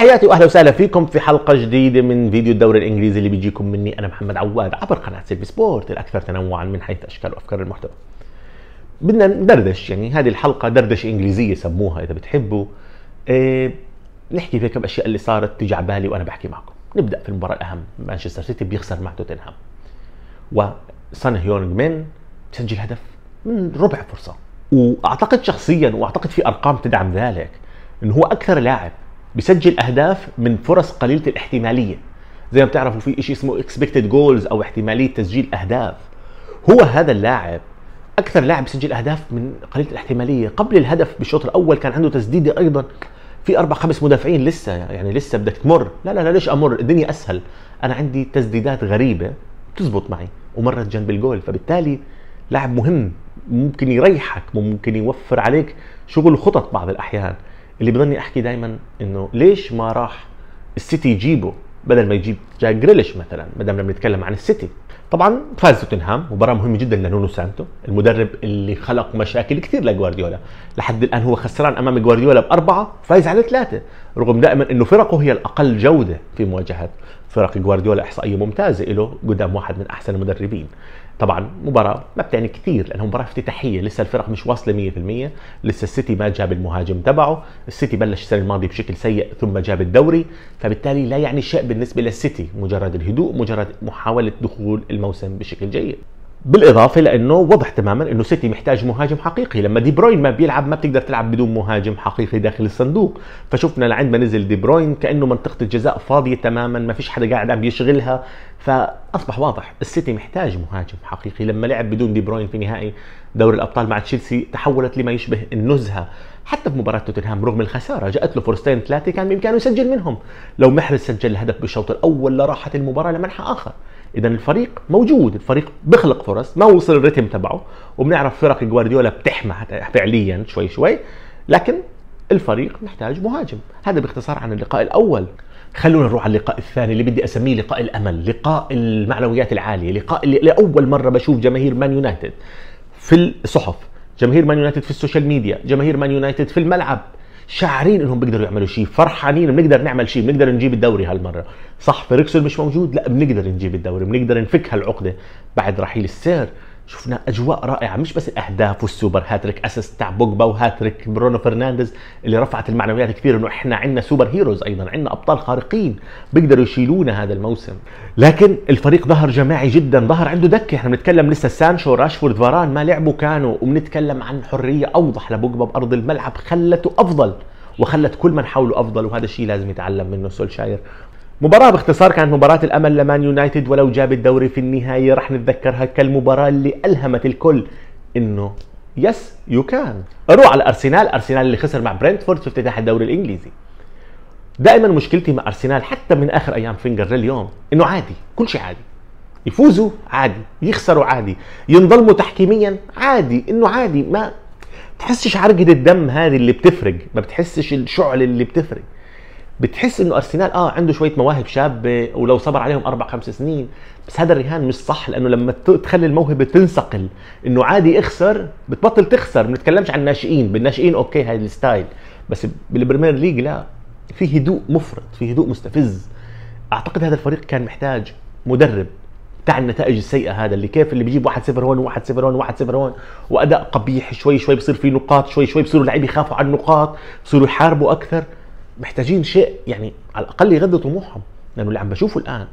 تحياتي واهلا وسهلا فيكم في حلقه جديده من فيديو الدوري الانجليزي اللي بيجيكم مني انا محمد عواد عبر قناه سيلفي سبورت الاكثر تنوعا من حيث اشكال وافكار المحتوى. بدنا ندردش يعني هذه الحلقه دردشه انجليزيه سموها اذا بتحبوا. إيه نحكي في كم اشياء اللي صارت تيجي على بالي وانا بحكي معكم. نبدا في المباراه الاهم مانشستر سيتي بيخسر مع توتنهام. وسان هيونغ مين بسجل هدف من ربع فرصه. واعتقد شخصيا واعتقد في ارقام تدعم ذلك انه هو اكثر لاعب بيسجل اهداف من فرص قليله الاحتماليه زي ما بتعرفوا في شيء اسمه اكسبكتد جولز او احتماليه تسجيل اهداف هو هذا اللاعب اكثر لاعب بيسجل اهداف من قليله الاحتماليه قبل الهدف بالشوط الاول كان عنده تسديده ايضا في اربع خمس مدافعين لسه يعني لسه بدك تمر لا لا لا ليش امر الدنيا اسهل انا عندي تسديدات غريبه بتزبط معي ومرت جنب الجول فبالتالي لاعب مهم ممكن يريحك ممكن يوفر عليك شغل خطط بعض الاحيان اللي بضلني احكي دائما انه ليش ما راح السيتي يجيبه بدل ما يجيب جاك جريليش مثلا ما دام بنتكلم عن السيتي طبعا فاز توتنهام مباراه مهمه جدا لنونو سانتو المدرب اللي خلق مشاكل كثير لجوارديولا لحد الان هو خسران امام جوارديولا باربعه فايز على ثلاثه رغم دائما انه فرقه هي الاقل جوده في مواجهات فرق جوارديولا احصائيه ممتازه له قدام واحد من احسن المدربين طبعا مباراه ما بتعني كثير لانه مباراه افتتاحيه لسه الفرق مش واصله 100% لسه السيتي ما جاب المهاجم تبعه السيتي بلش السنه الماضيه بشكل سيء ثم جاب الدوري فبالتالي لا يعني شيء بالنسبه للسيتي مجرد الهدوء مجرد محاوله دخول الموسم بشكل جيد بالاضافه لانه وضح تماما انه سيتي محتاج مهاجم حقيقي لما دي بروين ما بيلعب ما بتقدر تلعب بدون مهاجم حقيقي داخل الصندوق فشفنا لعند ما نزل دي بروين كانه منطقه الجزاء فاضيه تماما ما فيش حدا قاعد عم يشغلها فاصبح واضح السيتي محتاج مهاجم حقيقي لما لعب بدون دي بروين في نهائي دوري الابطال مع تشيلسي تحولت لما يشبه النزهه حتى في مباراة توتنهام رغم الخسارة جاءت له فرصتين ثلاثة كان بإمكانه يسجل منهم لو محرز سجل الهدف بالشوط الأول لراحت المباراة لمنحى آخر اذا الفريق موجود الفريق بيخلق فرص ما وصل الريتم تبعه وبنعرف فرق جوارديولا بتحمى فعليا شوي شوي لكن الفريق محتاج مهاجم هذا باختصار عن اللقاء الاول خلونا نروح على اللقاء الثاني اللي بدي اسميه لقاء الامل لقاء المعنويات العاليه لقاء اللي لاول مره بشوف جماهير مان يونايتد في الصحف جماهير مان يونايتد في السوشيال ميديا جماهير مان يونايتد في الملعب شاعرين انهم بيقدروا يعملوا شيء فرحانين بنقدر نعمل شيء بنقدر نجيب الدوري هالمره صح فريكسون مش موجود لا بنقدر نجيب الدوري بنقدر نفك هالعقده بعد رحيل السير شفنا اجواء رائعه مش بس الاهداف والسوبر هاتريك اسس تاع بوجبا وهاتريك برونو فرنانديز اللي رفعت المعنويات كثير انه احنا عندنا سوبر هيروز ايضا عندنا ابطال خارقين بيقدروا يشيلونا هذا الموسم لكن الفريق ظهر جماعي جدا ظهر عنده دكه احنا بنتكلم لسه سانشو راشفورد فاران ما لعبوا كانوا وبنتكلم عن حريه اوضح لبوجبا بارض الملعب خلته افضل وخلت كل من حوله افضل وهذا الشيء لازم يتعلم منه سولشاير مباراة باختصار كانت مباراة الأمل لمان يونايتد ولو جاب الدوري في النهاية رح نتذكرها كالمباراة اللي ألهمت الكل إنه يس يو كان أروح على أرسنال أرسنال اللي خسر مع برنتفورد في افتتاح الدوري الإنجليزي دائما مشكلتي مع أرسنال حتى من آخر أيام فينجر لليوم إنه عادي كل شيء عادي يفوزوا عادي يخسروا عادي ينظلموا تحكيميا عادي انه عادي ما بتحسش عرقة الدم هذه اللي بتفرق ما بتحسش الشعل اللي بتفرق بتحس انه ارسنال اه عنده شويه مواهب شابه ولو صبر عليهم اربع خمس سنين بس هذا الرهان مش صح لانه لما تخلي الموهبه تنسقل انه عادي اخسر بتبطل تخسر ما بنتكلمش عن الناشئين بالناشئين اوكي هاي الستايل بس بالبريمير ليج لا في هدوء مفرط في هدوء مستفز اعتقد هذا الفريق كان محتاج مدرب بتاع النتائج السيئه هذا اللي كيف اللي بيجيب 1 0 هون و1 0 هون و1 0 هون واداء قبيح شوي شوي بصير في نقاط شوي شوي بصيروا اللعيبه يخافوا على النقاط بصيروا يحاربوا اكثر محتاجين شيء يعني على الاقل يغذي طموحهم لانه اللي عم بشوفه الان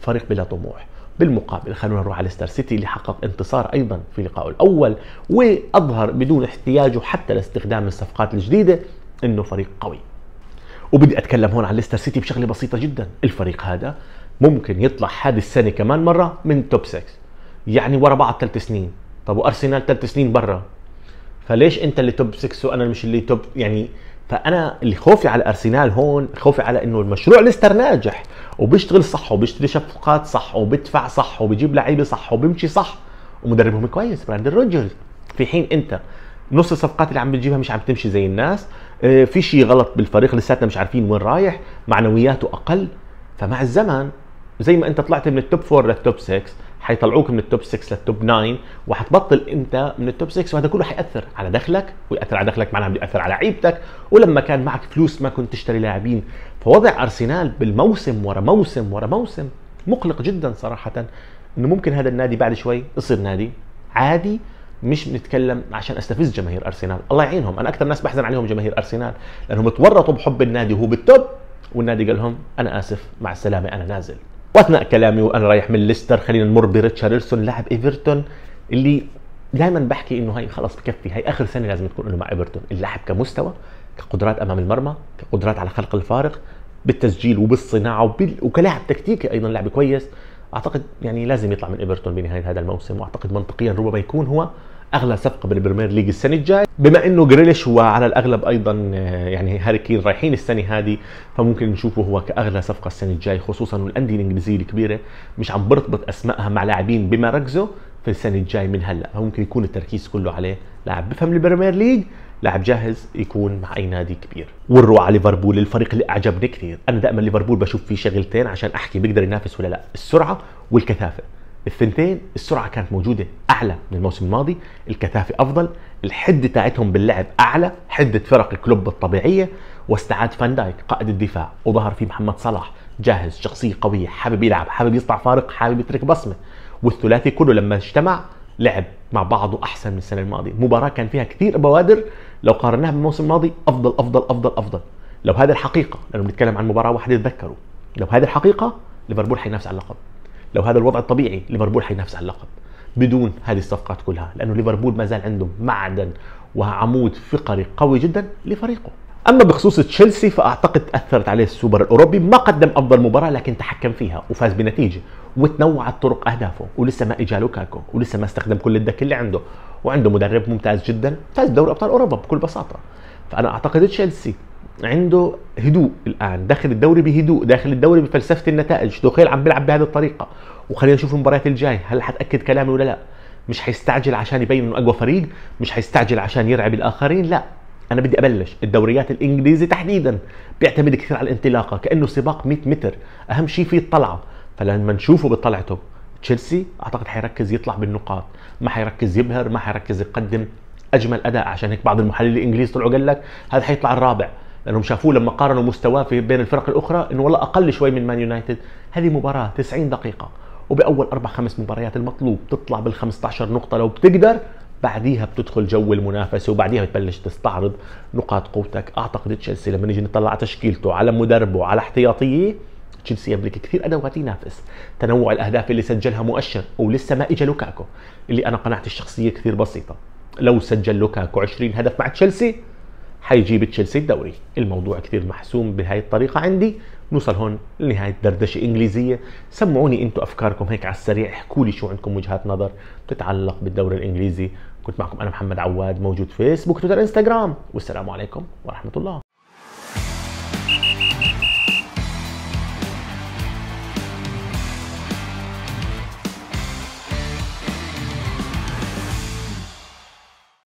فريق بلا طموح بالمقابل خلونا نروح على ستار سيتي اللي حقق انتصار ايضا في لقائه الاول واظهر بدون احتياجه حتى لاستخدام الصفقات الجديده انه فريق قوي وبدي اتكلم هون عن ليستر سيتي بشغله بسيطه جدا الفريق هذا ممكن يطلع هذه السنه كمان مره من توب 6 يعني ورا بعض ثلاث سنين طب وارسنال ثلاث سنين برا فليش انت اللي توب 6 وانا مش اللي توب يعني فانا اللي على ارسنال هون خوفي على انه المشروع ليستر ناجح وبيشتغل صح وبيشتري شفقات صح وبيدفع صح وبيجيب لعيبه صح وبيمشي صح ومدربهم كويس براند روجرز في حين انت نص الصفقات اللي عم بتجيبها مش عم تمشي زي الناس آه، في شيء غلط بالفريق لساتنا مش عارفين وين رايح معنوياته اقل فمع الزمن زي ما انت طلعت من التوب فور للتوب 6 حيطلعوك من التوب 6 للتوب 9 وحتبطل انت من التوب 6 وهذا كله حياثر على دخلك وياثر على دخلك معناها بده ياثر على لعيبتك ولما كان معك فلوس ما كنت تشتري لاعبين فوضع ارسنال بالموسم ورا موسم ورا موسم مقلق جدا صراحه انه ممكن هذا النادي بعد شوي يصير نادي عادي مش بنتكلم عشان استفز جماهير ارسنال الله يعينهم انا اكثر ناس بحزن عليهم جماهير ارسنال لانهم تورطوا بحب النادي وهو بالتوب والنادي قال لهم انا اسف مع السلامه انا نازل واثناء كلامي وانا رايح من ليستر خلينا نمر بريتشاردسون لاعب ايفرتون اللي دائما بحكي انه هي خلص بكفي هي اخر سنه لازم تكون انه مع ايفرتون اللاعب كمستوى كقدرات امام المرمى كقدرات على خلق الفارق بالتسجيل وبالصناعه وبال... وكلاعب تكتيكي ايضا لاعب كويس اعتقد يعني لازم يطلع من ايفرتون بنهايه هذا الموسم واعتقد منطقيا ربما يكون هو اغلى صفقه بالبريمير ليج السنه الجاي بما انه جريليش وعلى الاغلب ايضا آه، يعني هاري كين رايحين السنه هذه فممكن نشوفه هو كاغلى صفقه السنه الجاي خصوصا الانديه الانجليزيه الكبيره مش عم برتبط اسمائها مع لاعبين ركزوا في السنه الجاي من هلا فممكن يكون التركيز كله عليه لاعب بفهم البريمير ليج لاعب جاهز يكون مع اي نادي كبير ونروح على ليفربول الفريق اللي اعجبني كثير انا دائما ليفربول بشوف فيه شغلتين عشان احكي بيقدر ينافس ولا لا السرعه والكثافه الثنتين السرعه كانت موجوده اعلى من الموسم الماضي الكثافه افضل الحده تاعتهم باللعب اعلى حده فرق كلوب الطبيعيه واستعاد فان دايك قائد الدفاع وظهر فيه محمد صلاح جاهز شخصيه قويه حابب يلعب حابب يصنع فارق حابب يترك بصمه والثلاثي كله لما اجتمع لعب مع بعضه احسن من السنه الماضيه مباراه كان فيها كثير بوادر لو قارناها بالموسم الماضي افضل افضل افضل افضل لو هذه الحقيقه لانه بنتكلم عن مباراه واحده تذكروا لو هذه الحقيقه ليفربول حينافس على اللقب لو هذا الوضع الطبيعي ليفربول حينافس على اللقب بدون هذه الصفقات كلها لانه ليفربول ما زال عنده معدن وعمود فقري قوي جدا لفريقه اما بخصوص تشيلسي فاعتقد اثرت عليه السوبر الاوروبي ما قدم افضل مباراه لكن تحكم فيها وفاز بنتيجه وتنوعت طرق اهدافه ولسه ما اجى لوكاكو ولسه ما استخدم كل الدك اللي عنده وعنده مدرب ممتاز جدا فاز دوري ابطال اوروبا بكل بساطه فانا اعتقد تشيلسي عنده هدوء الان داخل الدوري بهدوء داخل الدوري بفلسفه النتائج دوخيل عم بيلعب بهذه الطريقه وخلينا نشوف المباريات الجاي هل حتاكد كلامي ولا لا مش حيستعجل عشان يبين انه اقوى فريق مش حيستعجل عشان يرعب الاخرين لا انا بدي ابلش الدوريات الانجليزي تحديدا بيعتمد كثير على الانطلاقه كانه سباق 100 متر اهم شيء فيه الطلعه فلما نشوفه بطلعته تشيلسي اعتقد حيركز يطلع بالنقاط ما حيركز يبهر ما حيركز يقدم اجمل اداء عشان هيك بعض المحللين الانجليز طلعوا قال لك هذا حيطلع الرابع لانهم شافوه لما قارنوا مستواه في بين الفرق الاخرى انه والله اقل شوي من مان يونايتد هذه مباراه 90 دقيقه وباول اربع خمس مباريات المطلوب تطلع بال 15 نقطه لو بتقدر بعديها بتدخل جو المنافسه وبعديها بتبلش تستعرض نقاط قوتك اعتقد تشيلسي لما نيجي نطلع على تشكيلته على مدربه على احتياطيه تشيلسي يملك كثير ادوات ينافس تنوع الاهداف اللي سجلها مؤشر ولسه ما اجى لوكاكو اللي انا قناعتي الشخصيه كثير بسيطه لو سجل لوكاكو 20 هدف مع تشيلسي حيجيب تشيلسي الدوري الموضوع كثير محسوم بهاي الطريقة عندي نوصل هون لنهاية دردشة إنجليزية سمعوني أنتوا أفكاركم هيك على السريع احكوا لي شو عندكم وجهات نظر تتعلق بالدوري الإنجليزي كنت معكم أنا محمد عواد موجود فيسبوك تويتر إنستغرام والسلام عليكم ورحمة الله